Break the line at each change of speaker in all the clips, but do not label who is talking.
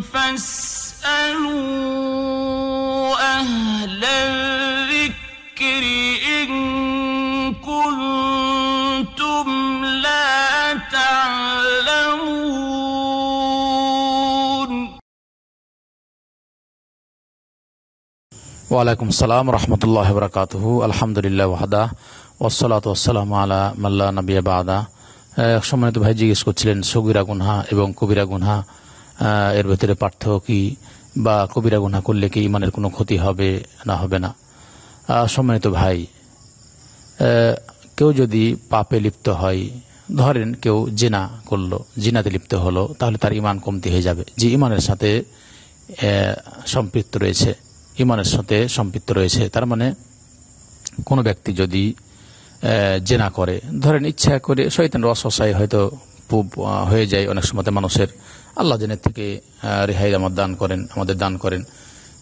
فاسألوا أهل الذكر إن كنتم لا تعلمون وعليكم السلام ورحمة الله وبركاته الحمد لله وحده والصلاة والسلام على من لا نبي بعده أه، সম্মানিত ভাই জিজ্ঞেস করছিলেন সগিরা গুনহা এবং কবিরা গুনহা এর ভেতরে পার্থক্য কি বা কবিরা গুনা করলে কি ইমানের কোনো ক্ষতি হবে না হবে না সম্মানিত ভাই কেউ যদি পাপে লিপ্ত হয় ধরেন কেউ জিনা করলো জিনাতে লিপ্ত হলো তাহলে তার ইমান কমতি হয়ে যাবে যে ইমানের সাথে সম্পৃক্ত রয়েছে ইমানের সাথে সম্পৃক্ত রয়েছে তার মানে কোনো ব্যক্তি যদি জেনা করে ধরেন ইচ্ছা করে শৈতান রসসায় হয়তো হয়ে যায় অনেক সময় মানুষের আল্লাহ জেনের থেকে রেহাই আমার দান করেন আমাদের দান করেন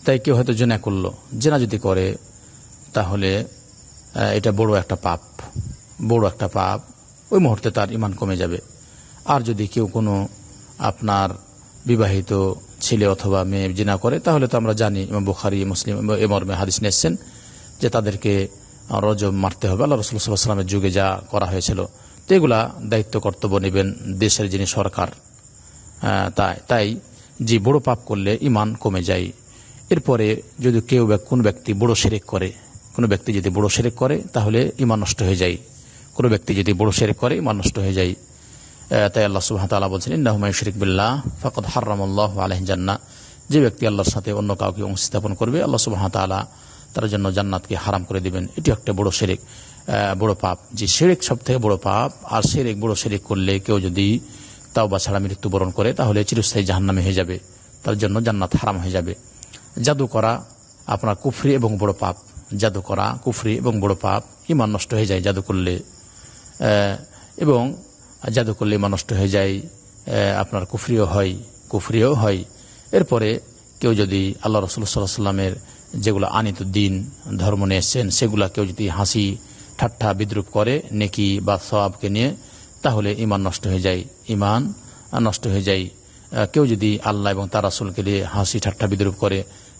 তাই কেউ হয়তো জেনা করলো জেনা যদি করে তাহলে এটা বড় একটা পাপ বড় একটা পাপ ওই মুহূর্তে তার ইমান কমে যাবে আর যদি কেউ কোনো আপনার বিবাহিত ছেলে অথবা মেয়ে জেনা করে তাহলে তো আমরা জানি বোখারি বুখারি মুসলিম এ মর্মে হাদিস নিয়েছেন যে তাদেরকে রজম মারতে হবে আল্লাহ রসুল সাল্লামের যুগে যা করা হয়েছিল তো এগুলা দায়িত্ব কর্তব্য নেবেন দেশের যিনি সরকার তাই তাই যে বড় পাপ করলে ইমান কমে যায় এরপরে যদি কেউ কোন ব্যক্তি বড় সেরেক করে কোনো ব্যক্তি যদি বড় সেরেক করে তাহলে ইমান নষ্ট হয়ে যায় কোনো ব্যক্তি যদি বড় সেরেক করে ইমান নষ্ট হয়ে যায় তাই আল্লাহ সুহামতাল্লাহ বলছেন ইন্নাহুমায় শরিক বিল্লাহ ফকত হার আল্লাহ আলহিন জান্না যে ব্যক্তি আল্লাহর সাথে অন্য কাউকে অংশ স্থাপন করবে আল্লাহ সুবাহতালা তার জন্য জান্নাতকে হারাম করে দিবেন এটি একটা বড় সেরেক বড় পাপ যে সেরেক সব থেকে বড় পাপ আর সেরেক বড় সেরেক করলে কেউ যদি তাও বা ছাড়া মৃত্যুবরণ করে তাহলে চিরস্থায়ী জাহান্নামে হয়ে যাবে তার জন্য জান্নাত হারাম হয়ে যাবে জাদু করা আপনার কুফরি এবং বড় পাপ জাদু করা কুফরি এবং বড় পাপ ইমান নষ্ট হয়ে যায় জাদু করলে এবং জাদু করলে ইমান নষ্ট হয়ে যায় আপনার কুফরিও হয় কুফরিও হয় এরপরে কেউ যদি আল্লাহ রসুল সাল্লাহ সাল্লামের যেগুলো আনিত দিন ধর্ম নিয়ে এসছেন কেউ যদি হাসি ঠাট্টা বিদ্রুপ করে নেকি বা সবকে নিয়ে তাহলে ইমান নষ্ট হয়ে যায় ইমান নষ্ট হয়ে যায় কেউ যদি আল্লাহ এবং তার আসলকে নিয়ে হাসি ঠাট্টা বিদ্রুপ করে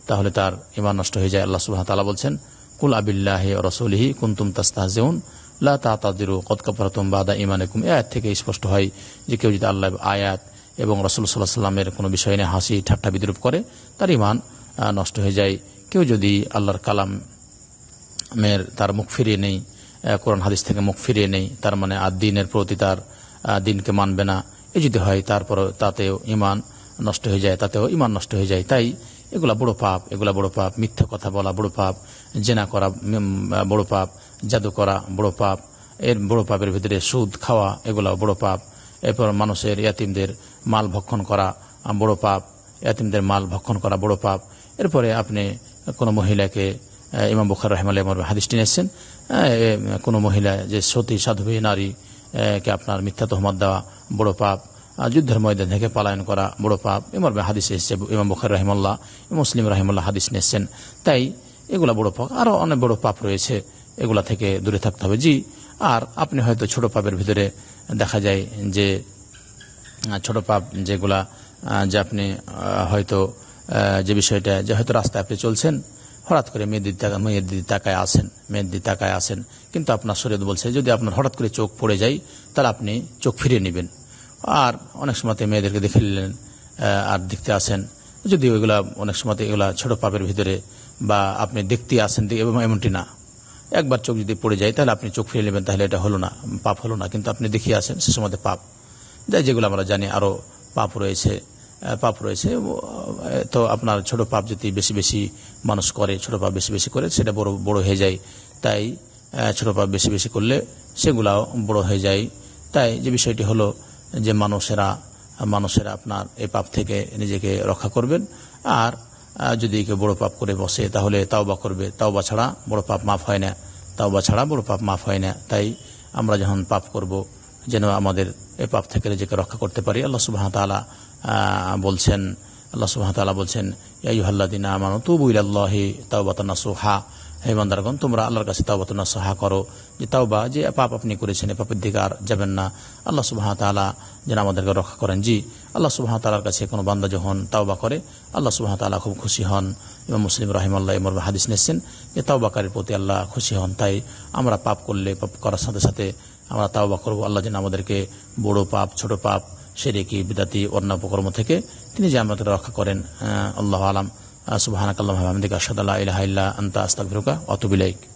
তাহলে তার ইমান নষ্ট হয়ে যায় আল্লাহ সুবাহ তালা বলছেন কুল আবিল্লাহে রসলিহি কুন্তুম তাস্তাহজেউন লা তা তাদিরু কতকাপরাতম বাদা একুম এ থেকে স্পষ্ট হয় যে কেউ যদি আল্লাহ আয়াত এবং রসুল সাল্লাহ সাল্লামের কোনো বিষয় নিয়ে হাসি ঠাট্টা বিদ্রুপ করে তার ইমান নষ্ট হয়ে যায় কেউ যদি আল্লাহর কালাম মেয়ের তার মুখ ফিরিয়ে নেই কোরআন হাদিস থেকে মুখ ফিরিয়ে নেই তার মানে আর দিনের প্রতি তার দিনকে মানবে না এ যদি হয় তারপর তাতেও ইমান নষ্ট হয়ে যায় তাতেও ইমান নষ্ট হয়ে যায় তাই এগুলা বড় পাপ এগুলা বড় পাপ মিথ্যা কথা বলা বড় পাপ জেনা করা বড় পাপ জাদু করা বড় পাপ এর বড় পাপের ভিতরে সুদ খাওয়া এগুলা বড় পাপ এরপর মানুষের ইয়াতিমদের মাল ভক্ষণ করা বড় পাপ ইয়াতিমদের মাল ভক্ষণ করা বড় পাপ এরপরে আপনি কোনো মহিলাকে ইমাম বুখার রহমাল ইমাম হাদিসটি নিয়েছেন কোনো মহিলা যে সতী সাধবী নারী কে আপনার মিথ্যা তহমত দেওয়া বড় পাপ যুদ্ধের ময়দান থেকে পালায়ন করা বড় পাপ ইমার হাদিস এসেছে ইমাম বুখার রহমাল্লাহ মুসলিম রহমাল্লাহ হাদিস নিয়েছেন তাই এগুলা বড় পাপ আরও অনেক বড় পাপ রয়েছে এগুলা থেকে দূরে থাকতে হবে জি আর আপনি হয়তো ছোট পাপের ভিতরে দেখা যায় যে ছোট পাপ যেগুলা যে আপনি হয়তো যে বিষয়টা যে হয়তো রাস্তায় আপনি চলছেন হঠাৎ করে মেয়েদের টাকা মেয়ের দিদি তাকায় আসেন মেয়ের দিদি তাকায় আসেন কিন্তু আপনার শরীর বলছে যদি আপনার হঠাৎ করে চোখ পড়ে যায় তাহলে আপনি চোখ ফিরিয়ে নেবেন আর অনেক সময়তে মেয়েদেরকে দেখে নিলেন আর দেখতে আসেন যদি ওইগুলা অনেক সময় এগুলা ছোট পাপের ভিতরে বা আপনি দেখতে আসেন এমনটি না একবার চোখ যদি পড়ে যায় তাহলে আপনি চোখ ফিরিয়ে নেবেন তাহলে এটা হলো না পাপ হলো না কিন্তু আপনি দেখিয়ে আসেন সে সময় পাপ যাই যেগুলো আমরা জানি আরও পাপ রয়েছে পাপ রয়েছে তো আপনার ছোট পাপ যদি বেশি বেশি মানুষ করে ছোট পাপ বেশি বেশি করে সেটা বড় বড় হয়ে যায় তাই ছোট পাপ বেশি বেশি করলে সেগুলাও বড় হয়ে যায় তাই যে বিষয়টি হলো যে মানুষেরা মানুষেরা আপনার এই পাপ থেকে নিজেকে রক্ষা করবেন আর যদি কেউ বড় পাপ করে বসে তাহলে তাও বা করবে তাও বা ছাড়া বড় পাপ মাফ হয় না তাও বা ছাড়া বড় পাপ মাফ হয় না তাই আমরা যখন পাপ করব যেন আমাদের এ পাপ থেকে নিজেকে রক্ষা করতে পারি আল্লাহ সুবাহ তালা বলছেন আল্লাহ সুবাহ তালা বলছেন ইয়াইহাল্লাদিন আমান তুবু ইল্লাহি তাওবাতানা সোহা হে বান্দারগণ তোমরা আল্লাহর কাছে তাওবাতানা সুহা করো যে তাওবা যে পাপ আপনি করেছেন এ পাপের দিকে আর যাবেন না আল্লাহ সুবাহ তালা যেন আমাদেরকে রক্ষা করেন জি আল্লাহ সুবাহ তালার কাছে কোনো বান্দা যখন তাওবা করে আল্লাহ সুবাহ তালা খুব খুশি হন এবং মুসলিম আল্লাহ ইমর হাদিস নিয়েছেন যে তাওবাকারের প্রতি আল্লাহ খুশি হন তাই আমরা পাপ করলে পাপ করার সাথে সাথে আমরা বা করবো আল্লাহ যেন আমাদেরকে বড় পাপ ছোট পাপ সে রেকি বিদাতি অন্য উপকর্ম থেকে তিনি যে আমাদের রক্ষা করেন আল্লাহ আলাম সুবাহ আসাদ আল্লাহ আন্তা আস্তাক অতবিলাইক